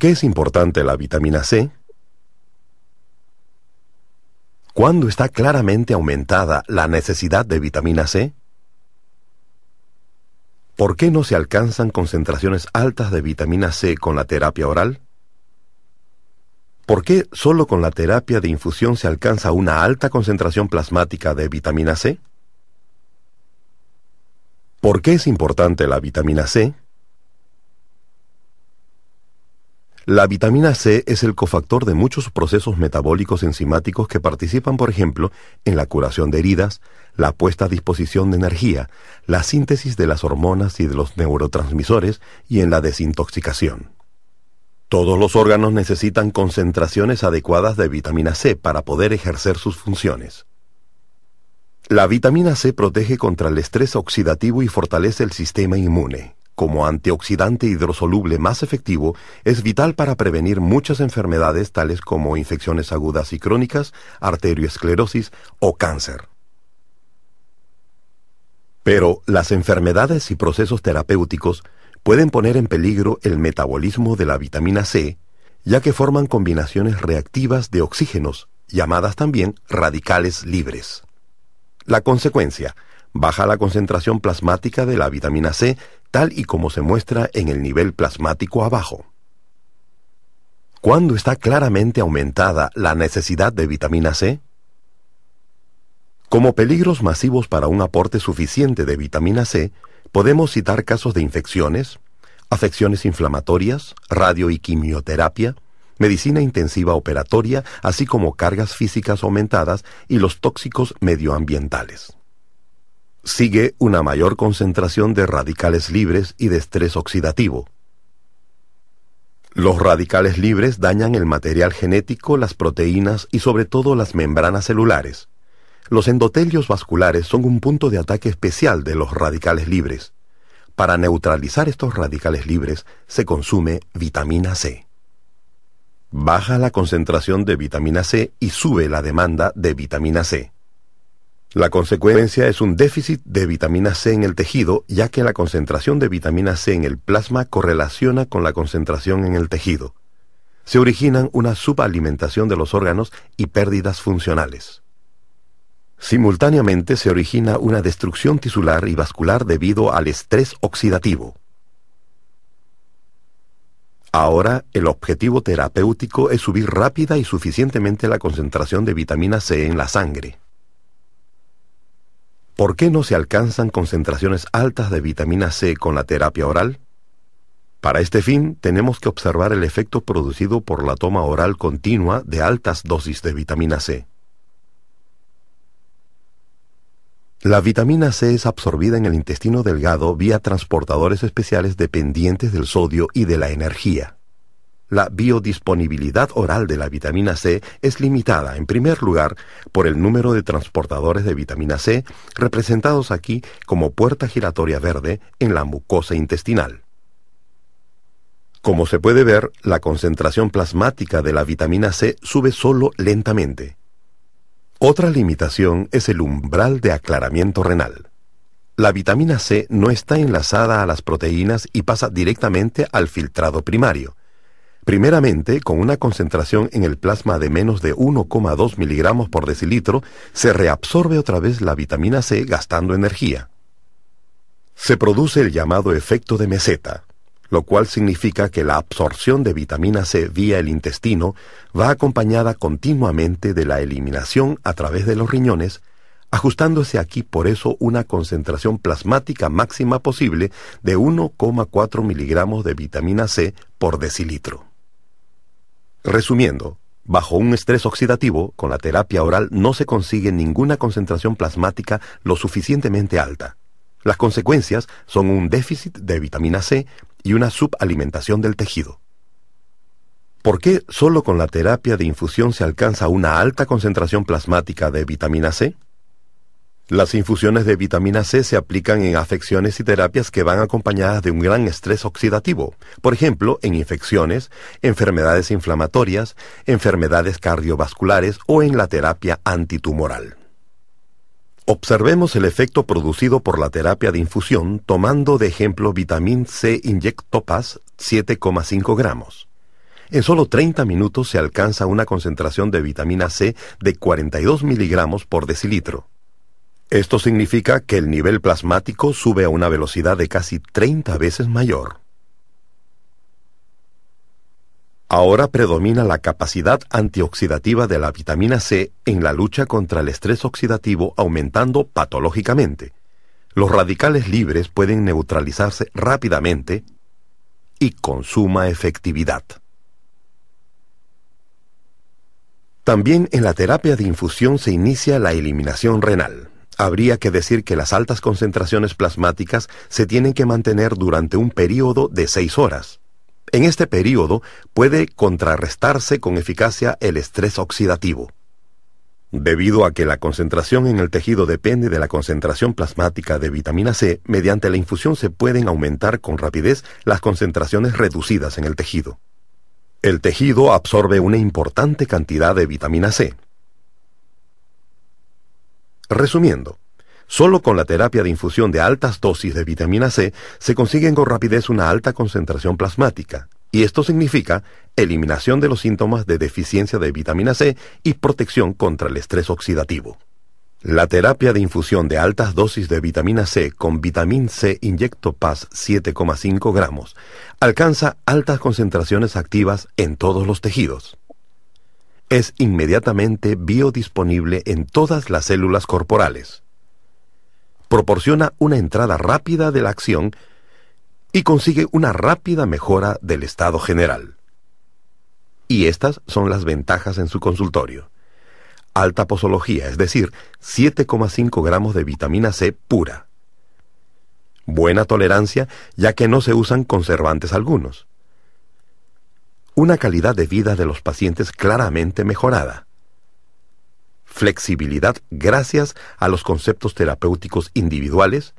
qué es importante la vitamina C? ¿Cuándo está claramente aumentada la necesidad de vitamina C? ¿Por qué no se alcanzan concentraciones altas de vitamina C con la terapia oral? ¿Por qué solo con la terapia de infusión se alcanza una alta concentración plasmática de vitamina C? ¿Por qué es importante la vitamina C? La vitamina C es el cofactor de muchos procesos metabólicos enzimáticos que participan, por ejemplo, en la curación de heridas, la puesta a disposición de energía, la síntesis de las hormonas y de los neurotransmisores y en la desintoxicación. Todos los órganos necesitan concentraciones adecuadas de vitamina C para poder ejercer sus funciones. La vitamina C protege contra el estrés oxidativo y fortalece el sistema inmune como antioxidante hidrosoluble más efectivo, es vital para prevenir muchas enfermedades tales como infecciones agudas y crónicas, arterioesclerosis o cáncer. Pero las enfermedades y procesos terapéuticos pueden poner en peligro el metabolismo de la vitamina C, ya que forman combinaciones reactivas de oxígenos, llamadas también radicales libres. La consecuencia baja la concentración plasmática de la vitamina C, tal y como se muestra en el nivel plasmático abajo. ¿Cuándo está claramente aumentada la necesidad de vitamina C? Como peligros masivos para un aporte suficiente de vitamina C, podemos citar casos de infecciones, afecciones inflamatorias, radio y quimioterapia, medicina intensiva operatoria, así como cargas físicas aumentadas y los tóxicos medioambientales. Sigue una mayor concentración de radicales libres y de estrés oxidativo. Los radicales libres dañan el material genético, las proteínas y sobre todo las membranas celulares. Los endotelios vasculares son un punto de ataque especial de los radicales libres. Para neutralizar estos radicales libres se consume vitamina C. Baja la concentración de vitamina C y sube la demanda de vitamina C. La consecuencia es un déficit de vitamina C en el tejido, ya que la concentración de vitamina C en el plasma correlaciona con la concentración en el tejido. Se originan una subalimentación de los órganos y pérdidas funcionales. Simultáneamente se origina una destrucción tisular y vascular debido al estrés oxidativo. Ahora, el objetivo terapéutico es subir rápida y suficientemente la concentración de vitamina C en la sangre. ¿Por qué no se alcanzan concentraciones altas de vitamina C con la terapia oral? Para este fin, tenemos que observar el efecto producido por la toma oral continua de altas dosis de vitamina C. La vitamina C es absorbida en el intestino delgado vía transportadores especiales dependientes del sodio y de la energía. La biodisponibilidad oral de la vitamina C es limitada, en primer lugar, por el número de transportadores de vitamina C representados aquí como puerta giratoria verde en la mucosa intestinal. Como se puede ver, la concentración plasmática de la vitamina C sube solo lentamente. Otra limitación es el umbral de aclaramiento renal. La vitamina C no está enlazada a las proteínas y pasa directamente al filtrado primario, Primeramente, con una concentración en el plasma de menos de 1,2 miligramos por decilitro, se reabsorbe otra vez la vitamina C gastando energía. Se produce el llamado efecto de meseta, lo cual significa que la absorción de vitamina C vía el intestino va acompañada continuamente de la eliminación a través de los riñones, ajustándose aquí por eso una concentración plasmática máxima posible de 1,4 miligramos de vitamina C por decilitro. Resumiendo, bajo un estrés oxidativo, con la terapia oral no se consigue ninguna concentración plasmática lo suficientemente alta. Las consecuencias son un déficit de vitamina C y una subalimentación del tejido. ¿Por qué solo con la terapia de infusión se alcanza una alta concentración plasmática de vitamina C? Las infusiones de vitamina C se aplican en afecciones y terapias que van acompañadas de un gran estrés oxidativo, por ejemplo, en infecciones, enfermedades inflamatorias, enfermedades cardiovasculares o en la terapia antitumoral. Observemos el efecto producido por la terapia de infusión tomando de ejemplo vitamina C inyectopas 7,5 gramos. En solo 30 minutos se alcanza una concentración de vitamina C de 42 miligramos por decilitro. Esto significa que el nivel plasmático sube a una velocidad de casi 30 veces mayor. Ahora predomina la capacidad antioxidativa de la vitamina C en la lucha contra el estrés oxidativo aumentando patológicamente. Los radicales libres pueden neutralizarse rápidamente y con suma efectividad. También en la terapia de infusión se inicia la eliminación renal habría que decir que las altas concentraciones plasmáticas se tienen que mantener durante un período de seis horas. En este período puede contrarrestarse con eficacia el estrés oxidativo. Debido a que la concentración en el tejido depende de la concentración plasmática de vitamina C, mediante la infusión se pueden aumentar con rapidez las concentraciones reducidas en el tejido. El tejido absorbe una importante cantidad de vitamina C, Resumiendo, Solo con la terapia de infusión de altas dosis de vitamina C se consiguen con rapidez una alta concentración plasmática, y esto significa eliminación de los síntomas de deficiencia de vitamina C y protección contra el estrés oxidativo. La terapia de infusión de altas dosis de vitamina C con vitamina C inyecto PAS 7,5 gramos alcanza altas concentraciones activas en todos los tejidos es inmediatamente biodisponible en todas las células corporales. Proporciona una entrada rápida de la acción y consigue una rápida mejora del estado general. Y estas son las ventajas en su consultorio. Alta posología, es decir, 7,5 gramos de vitamina C pura. Buena tolerancia, ya que no se usan conservantes algunos una calidad de vida de los pacientes claramente mejorada. Flexibilidad gracias a los conceptos terapéuticos individuales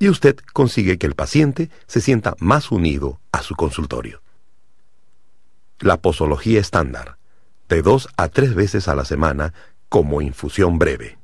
y usted consigue que el paciente se sienta más unido a su consultorio. La posología estándar, de dos a tres veces a la semana como infusión breve.